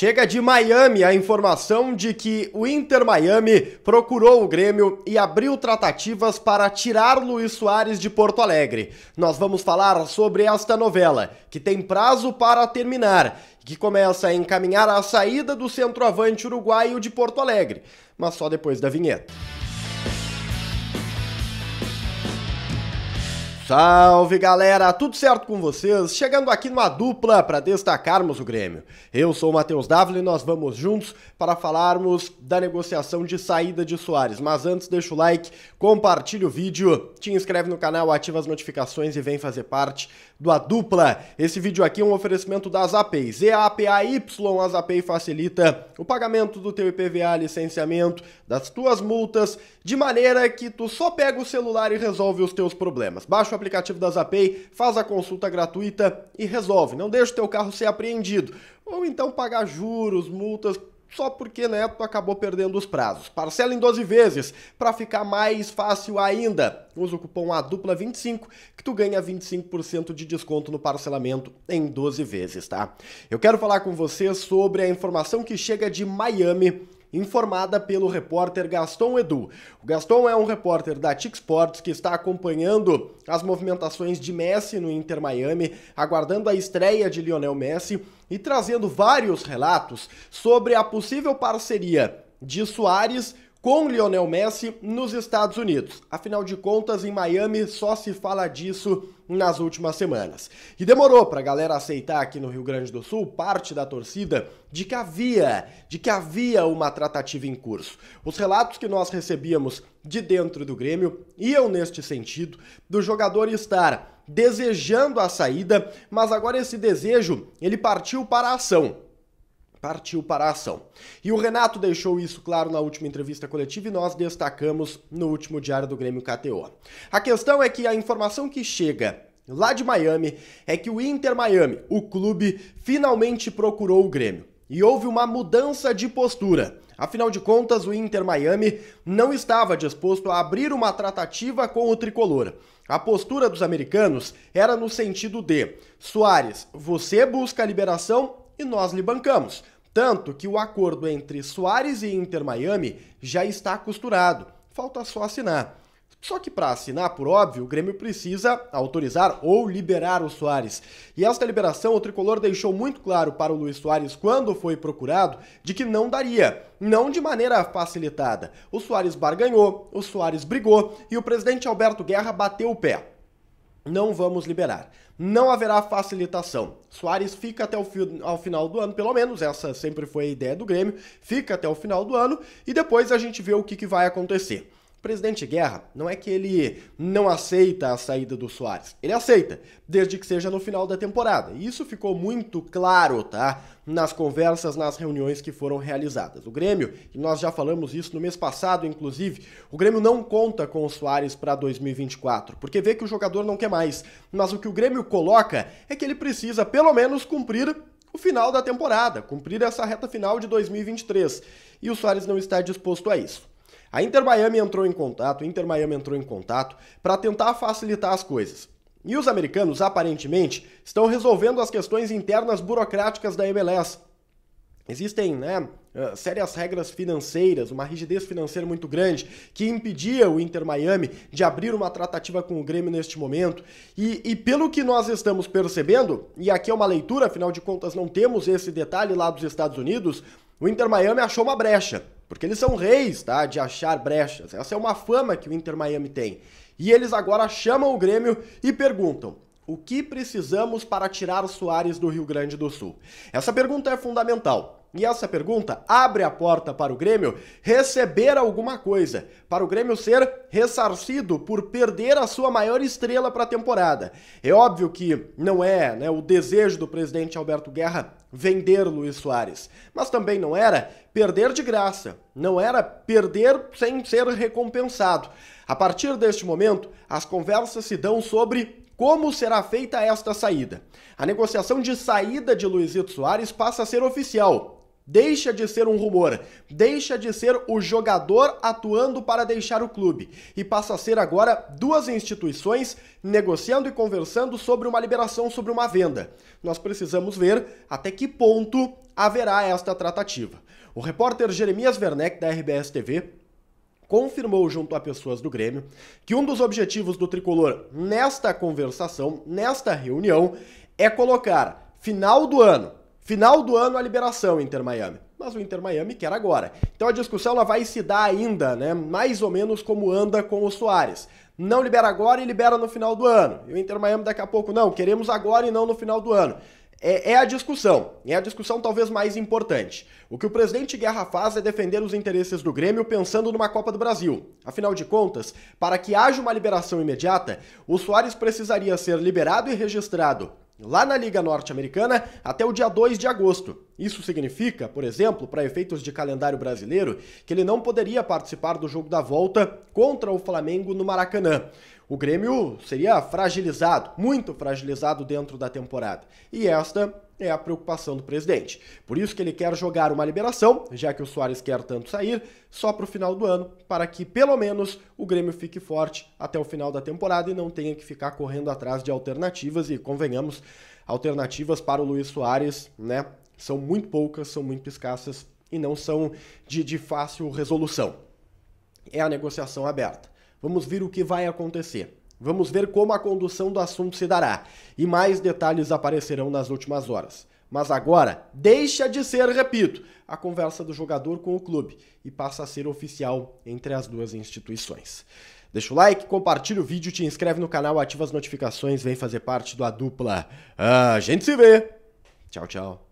Chega de Miami a informação de que o Inter Miami procurou o Grêmio e abriu tratativas para tirar Luiz Soares de Porto Alegre. Nós vamos falar sobre esta novela, que tem prazo para terminar que começa a encaminhar a saída do centroavante uruguaio de Porto Alegre, mas só depois da vinheta. Salve galera, tudo certo com vocês? Chegando aqui numa dupla para destacarmos o Grêmio. Eu sou o Matheus Dávila e nós vamos juntos para falarmos da negociação de saída de Soares. Mas antes, deixa o like, compartilha o vídeo, te inscreve no canal, ativa as notificações e vem fazer parte do A Dupla. Esse vídeo aqui é um oferecimento das APIs. A as API facilita o pagamento do teu IPVA, licenciamento, das tuas multas, de maneira que tu só pega o celular e resolve os teus problemas. Baixa aplicativo da Zapay, faz a consulta gratuita e resolve. Não deixa o teu carro ser apreendido. Ou então pagar juros, multas, só porque né, tu acabou perdendo os prazos. Parcela em 12 vezes, para ficar mais fácil ainda. Usa o cupom ADUPLA25 que tu ganha 25% de desconto no parcelamento em 12 vezes, tá? Eu quero falar com você sobre a informação que chega de Miami informada pelo repórter Gaston Edu. O Gaston é um repórter da Tic Sports que está acompanhando as movimentações de Messi no Inter Miami, aguardando a estreia de Lionel Messi e trazendo vários relatos sobre a possível parceria de Soares com Lionel Messi nos Estados Unidos. Afinal de contas, em Miami só se fala disso nas últimas semanas. E demorou para a galera aceitar aqui no Rio Grande do Sul, parte da torcida, de que havia, de que havia uma tratativa em curso. Os relatos que nós recebíamos de dentro do Grêmio iam neste sentido do jogador estar desejando a saída, mas agora esse desejo ele partiu para a ação partiu para a ação. E o Renato deixou isso claro na última entrevista coletiva e nós destacamos no último diário do Grêmio KTO. A questão é que a informação que chega lá de Miami é que o Inter Miami, o clube, finalmente procurou o Grêmio. E houve uma mudança de postura. Afinal de contas, o Inter Miami não estava disposto a abrir uma tratativa com o tricolor. A postura dos americanos era no sentido de: Soares, você busca a liberação e nós lhe bancamos. Tanto que o acordo entre Soares e Inter Miami já está costurado, falta só assinar. Só que para assinar, por óbvio, o Grêmio precisa autorizar ou liberar o Soares. E esta liberação o tricolor deixou muito claro para o Luiz Soares quando foi procurado de que não daria, não de maneira facilitada. O Soares barganhou, o Soares brigou e o presidente Alberto Guerra bateu o pé. Não vamos liberar não haverá facilitação. Soares fica até o fi ao final do ano, pelo menos, essa sempre foi a ideia do Grêmio, fica até o final do ano e depois a gente vê o que, que vai acontecer. O presidente Guerra não é que ele não aceita a saída do Soares. Ele aceita, desde que seja no final da temporada. E isso ficou muito claro, tá? Nas conversas, nas reuniões que foram realizadas. O Grêmio, e nós já falamos isso no mês passado, inclusive, o Grêmio não conta com o Soares para 2024, porque vê que o jogador não quer mais. Mas o que o Grêmio coloca é que ele precisa, pelo menos, cumprir o final da temporada, cumprir essa reta final de 2023. E o Soares não está disposto a isso. A Inter Miami entrou em contato, Inter Miami entrou em contato para tentar facilitar as coisas. E os americanos, aparentemente, estão resolvendo as questões internas burocráticas da MLS. Existem né, eh, sérias regras financeiras, uma rigidez financeira muito grande, que impedia o Inter Miami de abrir uma tratativa com o Grêmio neste momento. E, e pelo que nós estamos percebendo, e aqui é uma leitura, afinal de contas não temos esse detalhe lá dos Estados Unidos, o Inter Miami achou uma brecha. Porque eles são reis, tá? De achar brechas. Essa é uma fama que o Inter Miami tem. E eles agora chamam o Grêmio e perguntam: o que precisamos para tirar o Soares do Rio Grande do Sul? Essa pergunta é fundamental. E essa pergunta abre a porta para o Grêmio receber alguma coisa, para o Grêmio ser ressarcido por perder a sua maior estrela para a temporada. É óbvio que não é né, o desejo do presidente Alberto Guerra vender Luiz Soares, mas também não era perder de graça, não era perder sem ser recompensado. A partir deste momento, as conversas se dão sobre como será feita esta saída? A negociação de saída de Luizito Soares passa a ser oficial, Deixa de ser um rumor, deixa de ser o jogador atuando para deixar o clube e passa a ser agora duas instituições negociando e conversando sobre uma liberação, sobre uma venda. Nós precisamos ver até que ponto haverá esta tratativa. O repórter Jeremias Werneck, da RBS TV, confirmou junto a pessoas do Grêmio que um dos objetivos do tricolor nesta conversação, nesta reunião, é colocar final do ano Final do ano a liberação Inter Miami. Mas o Inter Miami quer agora. Então a discussão ela vai se dar ainda, né? Mais ou menos como anda com o Soares. Não libera agora e libera no final do ano. E o Inter Miami daqui a pouco, não, queremos agora e não no final do ano. É, é, a discussão, é a discussão talvez mais importante. O que o presidente Guerra faz é defender os interesses do Grêmio pensando numa Copa do Brasil. Afinal de contas, para que haja uma liberação imediata, o Soares precisaria ser liberado e registrado lá na Liga Norte-Americana até o dia 2 de agosto. Isso significa, por exemplo, para efeitos de calendário brasileiro, que ele não poderia participar do jogo da volta contra o Flamengo no Maracanã. O Grêmio seria fragilizado, muito fragilizado dentro da temporada. E esta é a preocupação do presidente. Por isso que ele quer jogar uma liberação, já que o Soares quer tanto sair, só para o final do ano, para que pelo menos o Grêmio fique forte até o final da temporada e não tenha que ficar correndo atrás de alternativas. E convenhamos, alternativas para o Luiz Soares, né? São muito poucas, são muito escassas e não são de, de fácil resolução. É a negociação aberta. Vamos ver o que vai acontecer. Vamos ver como a condução do assunto se dará e mais detalhes aparecerão nas últimas horas. Mas agora deixa de ser, repito, a conversa do jogador com o clube e passa a ser oficial entre as duas instituições. Deixa o like, compartilha o vídeo, te inscreve no canal, ativa as notificações, vem fazer parte da dupla. Ah, a gente se vê! Tchau, tchau.